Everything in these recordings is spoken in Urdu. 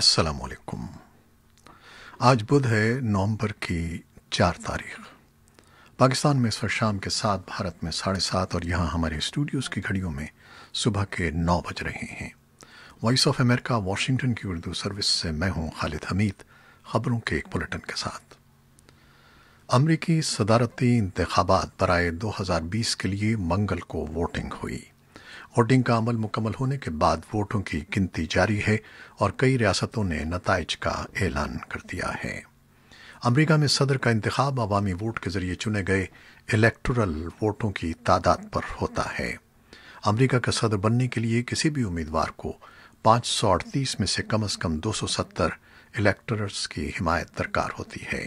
السلام علیکم آج بدھ ہے نومبر کی چار تاریخ پاکستان میں سر شام کے ساتھ بھارت میں ساڑھے سات اور یہاں ہمارے اسٹوڈیوز کی گھڑیوں میں صبح کے نو بج رہے ہیں وائس آف امریکہ واشنگٹن کی اردو سروس سے میں ہوں خالد حمید خبروں کے ایک بلٹن کے ساتھ امریکی صدارتی انتخابات برائے دو ہزار بیس کے لیے منگل کو ووٹنگ ہوئی ووٹنگ کا عمل مکمل ہونے کے بعد ووٹوں کی گنتی جاری ہے اور کئی ریاستوں نے نتائج کا اعلان کر دیا ہے امریکہ میں صدر کا انتخاب عوامی ووٹ کے ذریعے چنے گئے الیکٹورل ووٹوں کی تعداد پر ہوتا ہے امریکہ کا صدر بننے کے لیے کسی بھی امیدوار کو پانچ سو اڑتیس میں سے کم از کم دو سو ستر الیکٹرس کی حمایت درکار ہوتی ہے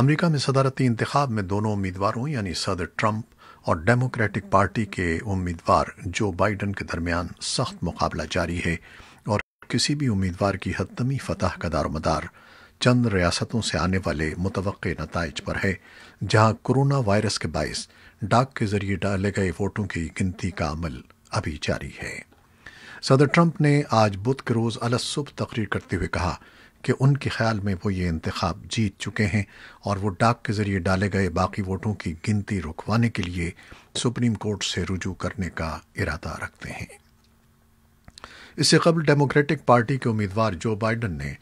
امریکہ میں صدارتی انتخاب میں دونوں امیدواروں یعنی صدر ٹرمپ اور ڈیموکریٹک پارٹی کے امیدوار جو بائیڈن کے درمیان سخت مقابلہ جاری ہے اور کسی بھی امیدوار کی حتمی فتح کا دار و مدار چند ریاستوں سے آنے والے متوقع نتائج پر ہے جہاں کرونا وائرس کے باعث ڈاک کے ذریعے ڈالے گئے ووٹوں کی گنتی کا عمل ابھی جاری ہے صدر ٹرمپ نے آج بدھ کے روز الصبح تقریر کرتے ہوئے کہا کہ ان کے خیال میں وہ یہ انتخاب جیت چکے ہیں اور وہ ڈاک کے ذریعے ڈالے گئے باقی ووٹوں کی گنتی رکوانے کے لیے سپریم کورٹ سے رجوع کرنے کا ارادہ رکھتے ہیں اس سے قبل ڈیموکریٹک پارٹی کے امیدوار جو بائیڈن نے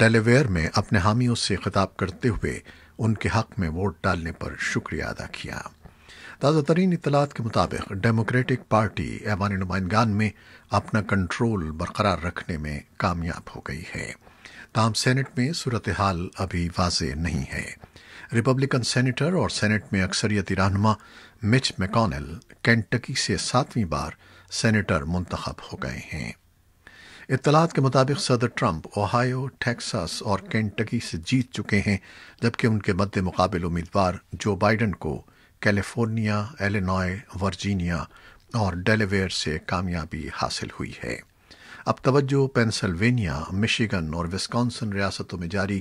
ڈیلیویئر میں اپنے حامیوں سے خطاب کرتے ہوئے ان کے حق میں ووٹ ڈالنے پر شکریہ ادا کیا تازہ ترین اطلاعات کے مطابق ڈیموکریٹک پارٹی ایوان نمائندگان میں اپنا کنٹرول برقرار رکھنے میں کامیاب ہو گئی ہے تاہم سینٹ میں صورتحال ابھی واضح نہیں ہے ریپبلکن سینیٹر اور سینٹ میں اکثریتی رہنما مچ میکونل کینٹکی سے ساتویں بار سینیٹر منتخب ہو گئے ہیں اطلاعات کے مطابق صدر ٹرمپ اوہایو ٹیکساس اور کینٹکی سے جیت چکے ہیں جبکہ ان کے مد مقابل امیدوار جو بائیڈن کو کیلیفورنیا ایلینوائے ورجینیا اور ڈیلیویئر سے کامیابی حاصل ہوئی ہے اب توجہ پینسلوینیا مشیگن اور وسکانسن ریاستوں میں جاری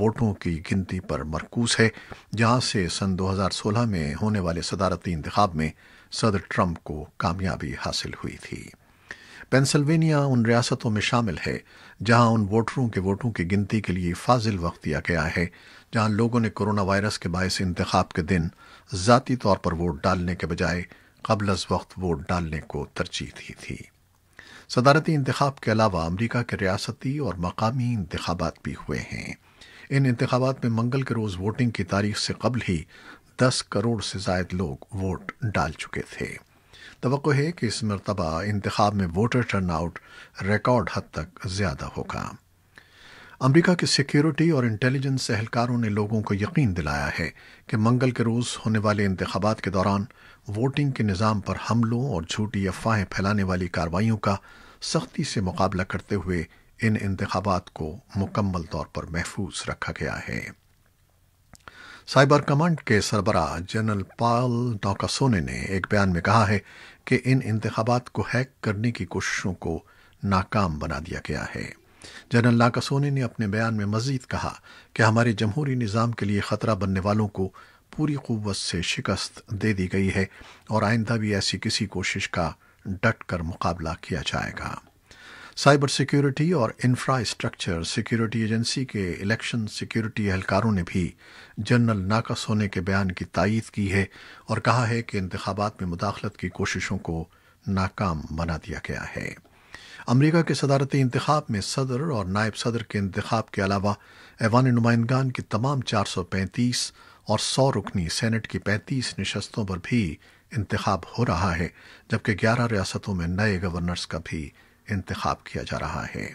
ووٹوں کی گنتی پر مرکوز ہے جہاں سے سن دو ہزار سولہ میں ہونے والے صدارتی انتخاب میں صدر ٹرمپ کو کامیابی حاصل ہوئی تھی پینسلوینیا ان ریاستوں میں شامل ہے جہاں ان ووٹروں کے ووٹوں کی گنتی کے لیے فاضل وقت دیا گیا ہے جہاں لوگوں نے کرونا وائرس کے باعث انتخاب کے دن ذاتی طور پر ووٹ ڈالنے کے بجائے قبل از وقت ووٹ ڈالنے کو ترجیح دی تھی صدارتی انتخاب کے علاوہ امریکہ کے ریاستی اور مقامی انتخابات بھی ہوئے ہیں ان انتخابات میں منگل کے روز ووٹنگ کی تاریخ سے قبل ہی دس کروڑ سے زائد لوگ ووٹ ڈال چکے تھے توقع ہے کہ اس مرتبہ انتخاب میں ووٹر ٹرن آؤٹ ریکارڈ حد تک زیادہ ہوگا امریکہ کے سیکیورٹی اور انٹیلیجنس اہلکاروں نے لوگوں کو یقین دلایا ہے کہ منگل کے روز ہونے والے انتخابات کے دوران ووٹنگ کے نظام پر حملوں اور جھوٹی افواہیں پھیلانے والی کارروائیوں کا سختی سے مقابلہ کرتے ہوئے ان انتخابات کو مکمل طور پر محفوظ رکھا گیا ہے سائبر کمانڈ کے سربراہ جنرل پال ڈاکاسونے نے ایک بیان میں کہا ہے کہ ان انتخابات کو ہیک کرنے کی کوششوں کو ناکام بنا دیا گیا ہے جنرل ناکا نے اپنے بیان میں مزید کہا کہ ہمارے جمہوری نظام کے لیے خطرہ بننے والوں کو پوری قوت سے شکست دے دی گئی ہے اور آئندہ بھی ایسی کسی کوشش کا ڈٹ کر مقابلہ کیا جائے گا سائبر سیکیورٹی اور انفراسٹرکچر سیکیورٹی ایجنسی کے الیکشن سیکیورٹی اہلکاروں نے بھی جنرل ناکا سونے کے بیان کی تائید کی ہے اور کہا ہے کہ انتخابات میں مداخلت کی کوششوں کو ناکام بنا دیا گیا ہے امریکہ کے صدارتی انتخاب میں صدر اور نائب صدر کے انتخاب کے علاوہ ایوان نمائندگان کی تمام چار سو پینتیس اور سو رکنی سینٹ کی پینتیس نشستوں پر بھی انتخاب ہو رہا ہے جبکہ گیارہ ریاستوں میں نئے گورنرز کا بھی انتخاب کیا جا رہا ہے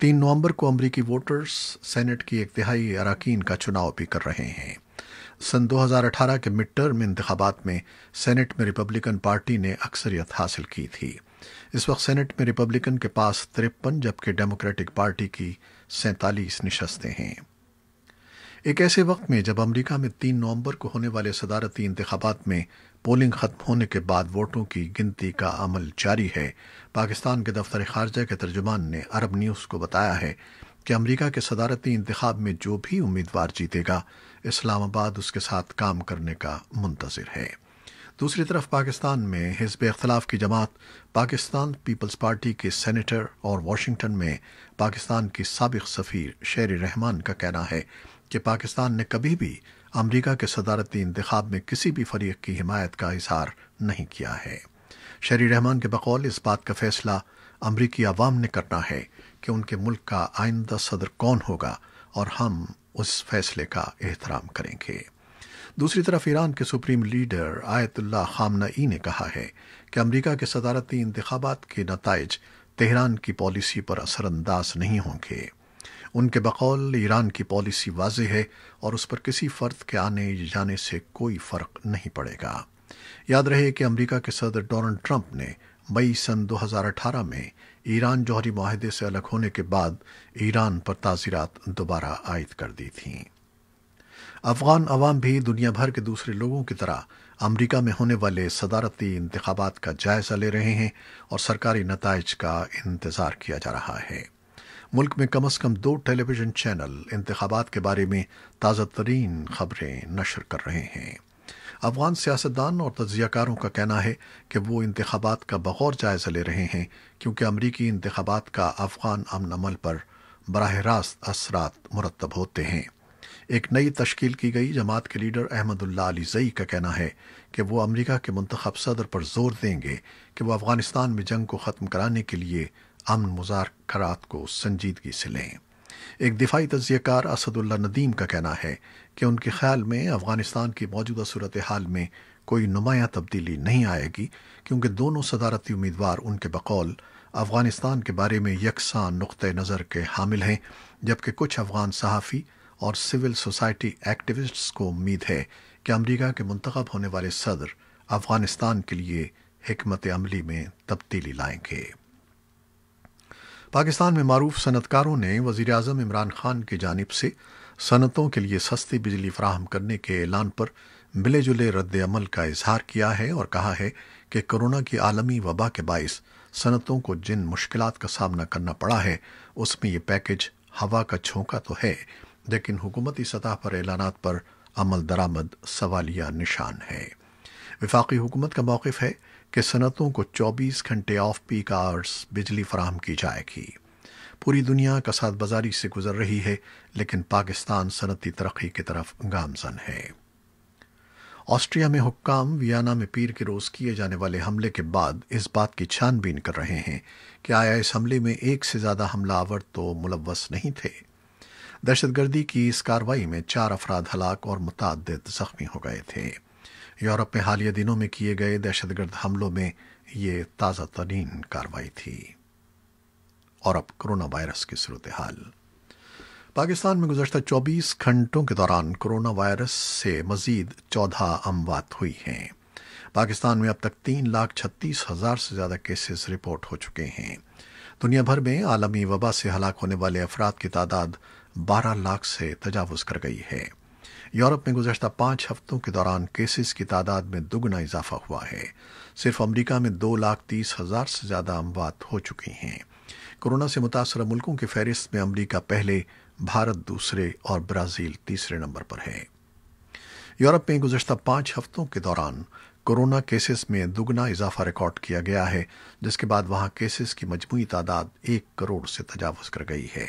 تین نومبر کو امریکی ووٹرز سینٹ ایک تہائی اراکین کا چناؤ بھی کر رہے ہیں سن دو ہزار اٹھارہ کے مڈ ٹرم انتخابات میں سینٹ میں ریپبلکن پارٹی نے اکثریت حاصل کی تھی اس وقت سینٹ میں ریپبلکن کے پاس ترپن جبکہ ڈیموکریٹک پارٹی کی سینتالیس نشستیں ہیں ایک ایسے وقت میں جب امریکہ میں تین نومبر کو ہونے والے صدارتی انتخابات میں پولنگ ختم ہونے کے بعد ووٹوں کی گنتی کا عمل جاری ہے پاکستان کے دفتر خارجہ کے ترجمان نے عرب نیوز کو بتایا ہے کہ امریکہ کے صدارتی انتخاب میں جو بھی امیدوار جیتے گا اسلام آباد اس کے ساتھ کام کرنے کا منتظر ہے دوسری طرف پاکستان میں حزب اختلاف کی جماعت پاکستان پیپلز پارٹی کے سینیٹر اور واشنگٹن میں پاکستان کی سابق سفیر شیر رحمان کا کہنا ہے کہ پاکستان نے کبھی بھی امریکہ کے صدارتی انتخاب میں کسی بھی فریق کی حمایت کا اظہار نہیں کیا ہے شیر رحمان کے بقول اس بات کا فیصلہ امریکی عوام نے کرنا ہے کہ ان کے ملک کا آئندہ صدر کون ہوگا اور ہم اس فیصلے کا احترام کریں گے دوسری طرف ایران کے سپریم لیڈر آیت اللہ خامنہ ای نے کہا ہے کہ امریکہ کے صدارتی انتخابات کے نتائج تہران کی پالیسی پر اثر انداز نہیں ہوں گے ان کے بقول ایران کی پالیسی واضح ہے اور اس پر کسی فرد کے آنے جانے سے کوئی فرق نہیں پڑے گا یاد رہے کہ امریکہ کے صدر ڈونلڈ ٹرمپ نے مئی سن دو ہزار اٹھارہ میں ایران جوہری معاہدے سے الگ ہونے کے بعد ایران پر تعزیرات دوبارہ عائد کر دی تھیں افغان عوام بھی دنیا بھر کے دوسرے لوگوں کی طرح امریکہ میں ہونے والے صدارتی انتخابات کا جائزہ لے رہے ہیں اور سرکاری نتائج کا انتظار کیا جا رہا ہے ملک میں کم از کم دو ٹیلی ویژن چینل انتخابات کے بارے میں تازہ ترین خبریں نشر کر رہے ہیں افغان سیاستدان اور تجزیہ کاروں کا کہنا ہے کہ وہ انتخابات کا بغور جائزہ لے رہے ہیں کیونکہ امریکی انتخابات کا افغان امن عمل پر براہ راست اثرات مرتب ہوتے ہیں ایک نئی تشکیل کی گئی جماعت کے leader Ahmadullah Alizai کا کہنا ہے کہ وہ امریکہ کے منتخب صدر پر زور دیں گے کہ وہ افغانستان میں جنگ کو ختم کرانے کے لیے امن مذاکرات کو سنجیدگی سے لیں ایک دفاعی تجزیہ کار اسد اللہ ندیم کا کہنا ہے کہ ان کے خیال میں افغانستان کی موجودہ صورتحال میں کوئی نمایاں تبدیلی نہیں آئے گی کیونکہ دونوں صدارتی امیدوار ان کے بقول افغانستان کے بارے میں یکساں نقطہ نظر کے حامل ہیں جبکہ کچھ افغان صحافی اور سول سوسائٹی ایکٹیوسٹس کو امید ہے کہ امریکہ کے منتخب ہونے والے صدر افغانستان کے لیے حکمت عملی میں تبدیلی لائیں گے پاکستان میں معروف صنعت کاروں نے وزیر اعظم عمران خان کی جانب سے صنعتوں کے لیے سستی بجلی فراہم کرنے کے اعلان پر ملے جلے رد عمل کا اظہار کیا ہے اور کہا ہے کہ کرونا کی عالمی وبا کے باعث صنعتوں کو جن مشکلات کا سامنا کرنا پڑا ہے اس میں یہ پیکج ہوا کا چھونکا تو ہے لیکن حکومتی سطح پر اعلانات پر عمل درآمد سوالیہ نشان ہے وفاقی حکومت کا موقف ہے کہ صنعتوں کو چوبیس گھنٹے آف پی کا بجلی فراہم کی جائے گی پوری دنیا کسات بازاری سے گزر رہی ہے لیکن پاکستان صنعتی ترقی کی طرف گامزن ہے آسٹریا میں حکام ویانا میں پیر کے روز کیے جانے والے حملے کے بعد اس بات کی چھان بین کر رہے ہیں کہ آیا اس حملے میں ایک سے زیادہ حملہ آور تو ملوث نہیں تھے دہشت گردی کی اس کاروائی میں چار افراد ہلاک اور متعدد زخمی ہو گئے تھے یورپ میں حالیہ دنوں میں کیے گئے دہشت گرد حملوں میں یہ تازہ ترین کاروائی تھی اور اب کرونا وائرس کی صورتحال پاکستان میں گزشتہ چوبیس گھنٹوں کے دوران کرونا وائرس سے مزید چودہ اموات ہوئی ہیں پاکستان میں اب تک تین لاکھ چھتیس ہزار سے زیادہ کیسز رپورٹ ہو چکے ہیں دنیا بھر میں عالمی وبا سے ہلاک ہونے والے افراد کی تعداد بارہ لاکھ سے تجاوز کر گئی ہے یورپ میں گزشتہ پانچ ہفتوں کے دوران کیسز کی تعداد میں دگنا اضافہ ہوا ہے صرف امریکہ میں دو لاکھ تیس ہزار سے زیادہ اموات ہو چکی ہیں کورونا سے متاثرہ ملکوں کی فہرست میں امریکہ پہلے بھارت دوسرے اور برازیل تیسرے نمبر پر ہے یورپ میں گزشتہ پانچ ہفتوں کے دوران کورونا کیسز میں دگنا اضافہ ریکارڈ کیا گیا ہے جس کے بعد وہاں کیسز کی مجموعی تعداد ایک کروڑ سے تجاوز کر گئی ہے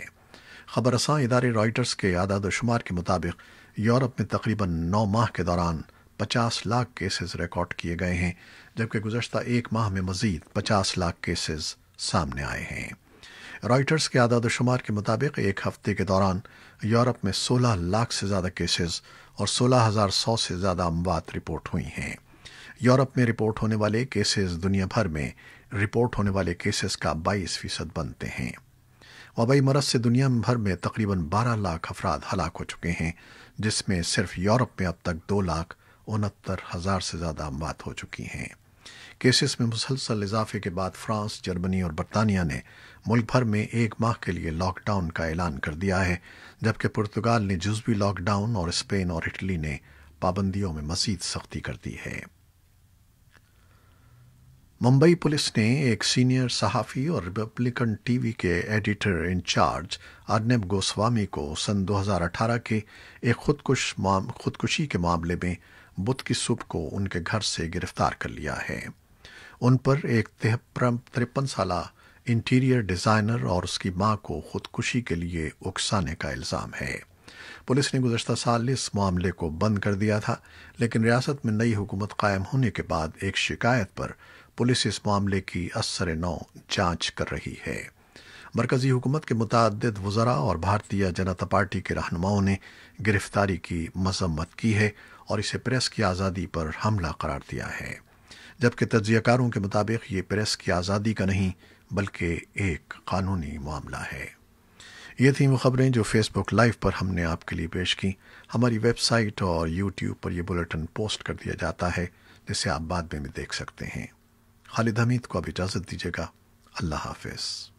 خبر ادارے رائٹرز کے اعداد و شمار کے مطابق یورپ میں تقریباً نو ماہ کے دوران پچاس لاکھ کیسز ریکارڈ کیے گئے ہیں جبکہ گزشتہ ایک ماہ میں مزید پچاس لاکھ کیسز سامنے آئے ہیں رائٹرز کے اعداد و شمار کے مطابق ایک ہفتے کے دوران یورپ میں سولہ لاکھ سے زیادہ کیسز اور سولہ ہزار سو سے زیادہ اموات رپورٹ ہوئی ہیں یورپ میں رپورٹ ہونے والے کیسز دنیا بھر میں رپورٹ ہونے والے کیسز کا بائیس فیصد بنتے ہیں وبائی مرض سے دنیا بھر میں تقریباً بارہ لاکھ افراد ہلاک ہو چکے ہیں جس میں صرف یورپ میں اب تک دو لاکھ انہتر ہزار سے زیادہ اموات ہو چکی ہیں کیسز میں مسلسل اضافے کے بعد فرانس جرمنی اور برطانیہ نے ملک بھر میں ایک ماہ کے لیے لاک ڈاؤن کا اعلان کر دیا ہے جبکہ پرتگال نے جزوی لاک ڈاؤن اور اسپین اور اٹلی نے پابندیوں میں مزید سختی کر دی ہے ممبئی پولیس نے ایک سینئر صحافی اور ریپبلکن ٹی وی کے ایڈیٹر انچارج ارنب گوسوامی کو سن دو ہزار اٹھارہ کے ایک خودکش خودکشی کے معاملے میں بدھ کی صبح کو ان کے گھر سے گرفتار کر لیا ہے ان پر ایک ترپن سالہ انٹیریئر ڈیزائنر اور اس کی ماں کو خودکشی کے لیے اکسانے کا الزام ہے پولیس نے گزشتہ سال اس معاملے کو بند کر دیا تھا لیکن ریاست میں نئی حکومت قائم ہونے کے بعد ایک شکایت پر پولیس اس معاملے کی اثر نو جانچ کر رہی ہے مرکزی حکومت کے متعدد وزراء اور بھارتیہ جنتا پارٹی کے رہنماؤں نے گرفتاری کی مذمت کی ہے اور اسے پریس کی آزادی پر حملہ قرار دیا ہے جبکہ تجزیہ کاروں کے مطابق یہ پریس کی آزادی کا نہیں بلکہ ایک قانونی معاملہ ہے یہ تھیں وہ خبریں جو فیس بک لائیو پر ہم نے آپ کے لئے پیش کی ہماری ویب سائٹ اور یوٹیوب پر یہ بلٹن پوسٹ کر دیا جاتا ہے جسے آپ بعد میں بھی دیکھ سکتے ہیں خالد حمید کو اب اجازت دیجیے گا اللہ حافظ